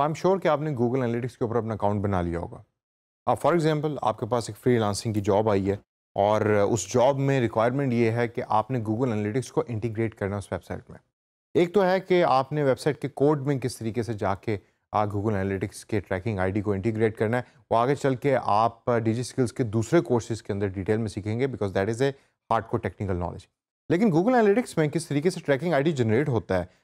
I am sure कि आपने Google Analytics के ऊपर अपना अकाउंट बना लिया होगा अब फॉर एग्जांपल आपके पास एक फ्री की जॉब आई है और उस जॉब में रिक्वायरमेंट ये है कि आपने गूगल एनालिटिक्स को इंटीग्रेट करना उस वेबसाइट में एक तो है कि आपने वेबसाइट के कोड में किस तरीके से जाके गूगल एनालिटिक्स के ट्रैकिंग आईडी को इंटीग्रेट करना है वो आगे चल के आप डिजी स्किल्स के दूसरे कोर्सेज के अंदर डिटेल में सीखेंगे because that is a hard core technical knowledge लेकिन गूगल एनालिटिक्स में किस तरीके से ट्रैकिंग आईडी जनरेट होता है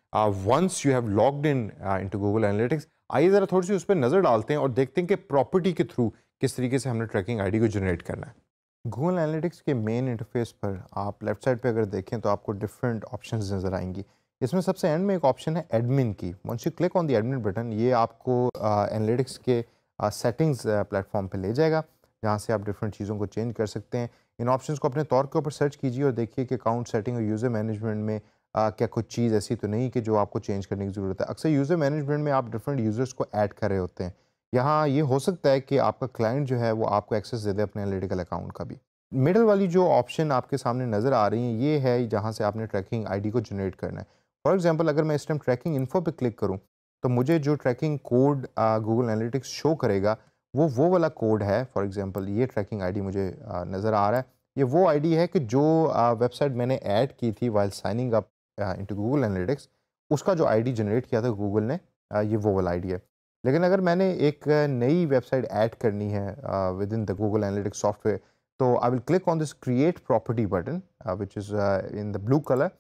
once you have logged in into Google Analytics आइए ज़रा थोड़ी सी उस पर नज़र डालते हैं और देखते हैं कि प्रॉपर्टी के थ्रू किस तरीके से हमने ट्रैकिंग आईडी को जनरेट करना है गूगल एनालिटिक्स के मेन इंटरफेस पर आप लेफ्ट साइड पर अगर देखें तो आपको डिफरेंट ऑप्शन नज़र आएंगी इसमें सबसे एंड में एक ऑप्शन है एडमिन की once you click on the admin button ये आपको एनालिटिक्स के सेटिंग्स प्लेटफॉर्म पर ले जाएगा जहाँ से आप डिफरेंट चीज़ों को चेंज कर सकते हैं इन ऑप्शंस को अपने तौर के ऊपर सर्च कीजिए और देखिए कि अकाउंट सेटिंग और यूज़र मैनेजमेंट में आ, क्या कुछ चीज़ ऐसी तो नहीं कि जो आपको चेंज करने की ज़रूरत है अक्सर यूज़र मैनेजमेंट में आप डिफरेंट यूज़र्स को ऐड कर रहे होते हैं यहाँ ये हो सकता है कि आपका क्लाइंट जो है वो आपको एक्सेस दे दे अपने एनालिटिकल अकाउंट का भी मिडल वाली जो ऑप्शन आपके सामने नज़र आ रही है ये है जहाँ से आपने ट्रैकिंग आईडी को जनरेट करना है फॉर एग्जांपल अगर मैं इस टाइम ट्रैकिंग इन्फो पे क्लिक करूँ तो मुझे जो tracking code Google Analytics show करेगा वो वो वाला कोड है फॉर एग्जाम्पल ये ट्रैकिंग आई मुझे नज़र आ रहा है ये वो आईडी है कि जो वेबसाइट मैंने ऐड की थी while signing up into Google Analytics उसका जो आईडी जनरेट किया था गूगल ने आ, ये वो वाला आईडी है लेकिन अगर मैंने एक नई वेबसाइट ऐड करनी है within the Google Analytics software तो I will click on this create property button which is in the blue colour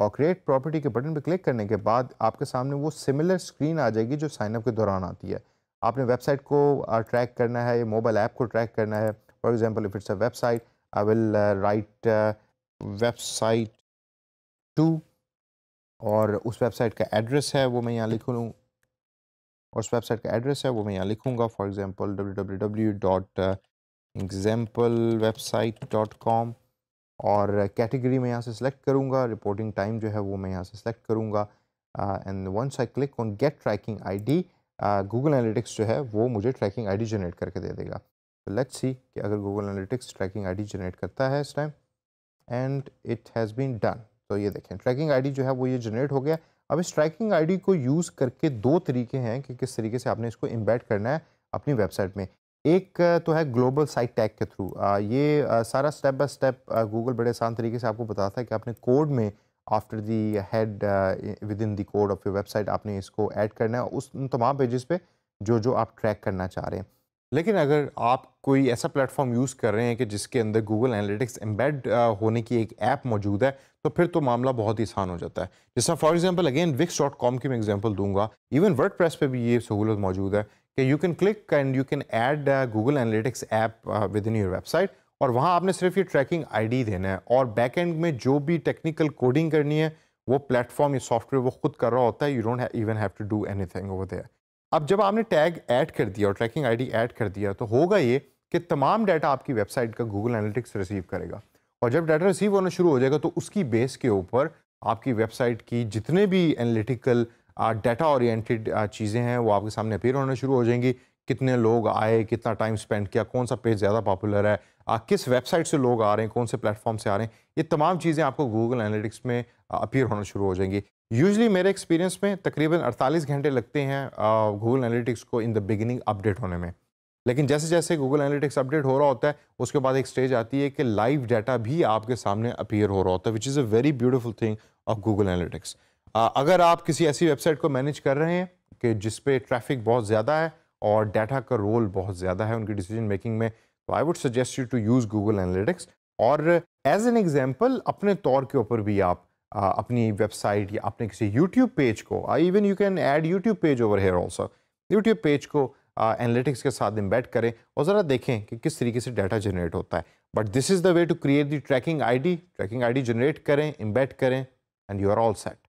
और क्रिएट प्रॉपर्टी के बटन पर क्लिक करने के बाद आपके सामने वो सिमिलर स्क्रीन आ जाएगी जो साइनअप के दौरान आती है आपने वेबसाइट को ट्रैक करना है मोबाइल ऐप को ट्रैक करना है for example if it's a website I will write website to और उस वेबसाइट का एड्रेस है वो मैं यहाँ लिख लूँ और उस वेबसाइट का एड्रेस है वो मैं यहाँ लिखूँगा for example W W W dot example website dot com और कैटेगरी में यहाँ से सिलेक्ट करूँगा रिपोर्टिंग टाइम जो है वो मैं यहाँ से सेलेक्ट करूँगा and once I click on get tracking ID Google Analytics जो है वो मुझे ट्रैकिंग आईडी जनरेट करके दे देगा तो लेट्स सी कि अगर Google Analytics tracking ID generate करता है इस time and it has been done तो ये देखें ट्रैकिंग आईडी जो है वो ये जनरेट हो गया अब इस ट्रैकिंग आईडी को यूज़ करके दो तरीके हैं कि किस तरीके से आपने इसको इम्बेड करना है अपनी वेबसाइट में एक तो है ग्लोबल साइट टैग के थ्रू ये सारा स्टेप बाय स्टेप गूगल बड़े आसान तरीके से आपको बताता है कि आपने कोड में after the head within the code of your website आपने इसको ऐड करना है उस तमाम पेजेस पे जो जो आप ट्रैक करना चाह रहे हैं लेकिन अगर आप कोई ऐसा प्लेटफॉर्म यूज़ कर रहे हैं कि जिसके अंदर गूगल एनालिटिक्स एम्बेड होने की एक ऐप मौजूद है तो फिर तो मामला बहुत ही आसान हो जाता है जैसा for example again Wix dot com की मैं एग्जांपल दूंगा इवन वर्ड प्रेस पर भी ये सहूलत मौजूद है कि you can click and you can add Google Analytics app within your website और वहाँ आपने सिर्फ ये ट्रैकिंग आईडी देना है और बैक एंड में जो भी टेक्निकल कोडिंग करनी है वो प्लेटफॉर्म या सॉफ्टवेयर वो खुद कर रहा होता है you don't even have to do anything over there अब जब आपने टैग ऐड कर दिया और ट्रैकिंग आईडी ऐड कर दिया तो होगा ये कि तमाम डाटा आपकी वेबसाइट का गूगल एनालिटिक्स रिसीव करेगा और जब डाटा रिसीव होना शुरू हो जाएगा तो उसकी बेस के ऊपर आपकी वेबसाइट की जितने भी एनालिटिकल डाटा ओरिएंटेड चीज़ें हैं वो आपके सामने अपेयर होना शुरू हो जाएंगी कितने लोग आए कितना टाइम स्पेंड किया कौन सा पेज ज़्यादा पॉपुलर है आ, किस वेबसाइट से लोग आ रहे हैं कौन से प्लेटफॉर्म से आ रहे हैं ये तमाम चीज़ें आपको गूगल एनालिटिक्स में अपीयर होना शुरू हो जाएंगी यूजली मेरे एक्सपीरियंस में तकरीबन 48 घंटे लगते हैं गूगल एनालिटिक्स को इन द बिगिनिंग अपडेट होने में लेकिन जैसे जैसे गूगल एनालिटिक्स अपडेट हो रहा होता है उसके बाद एक स्टेज आती है कि लाइव डाटा भी आपके सामने अपीयर हो रहा होता है which is a very beautiful thing of Google Analytics अगर आप किसी ऐसी वेबसाइट को मैनेज कर रहे हैं कि जिसपे ट्रैफिक बहुत ज़्यादा है और डाटा का रोल बहुत ज़्यादा है उनकी डिसीजन मेकिंग में तो I would suggest you to use Google Analytics और एज एन एग्जाम्पल अपने तौर के ऊपर भी आप आ, अपनी वेबसाइट या अपने किसी यूट्यूब पेज को even you can add YouTube page over here also YouTube page को एनालिटिक्स के साथ इम्बेट करें और ज़रा देखें कि किस तरीके से डाटा जनरेट होता है but this is the way to create the tracking ID tracking ID generate करें इम्बेट करें and you are all set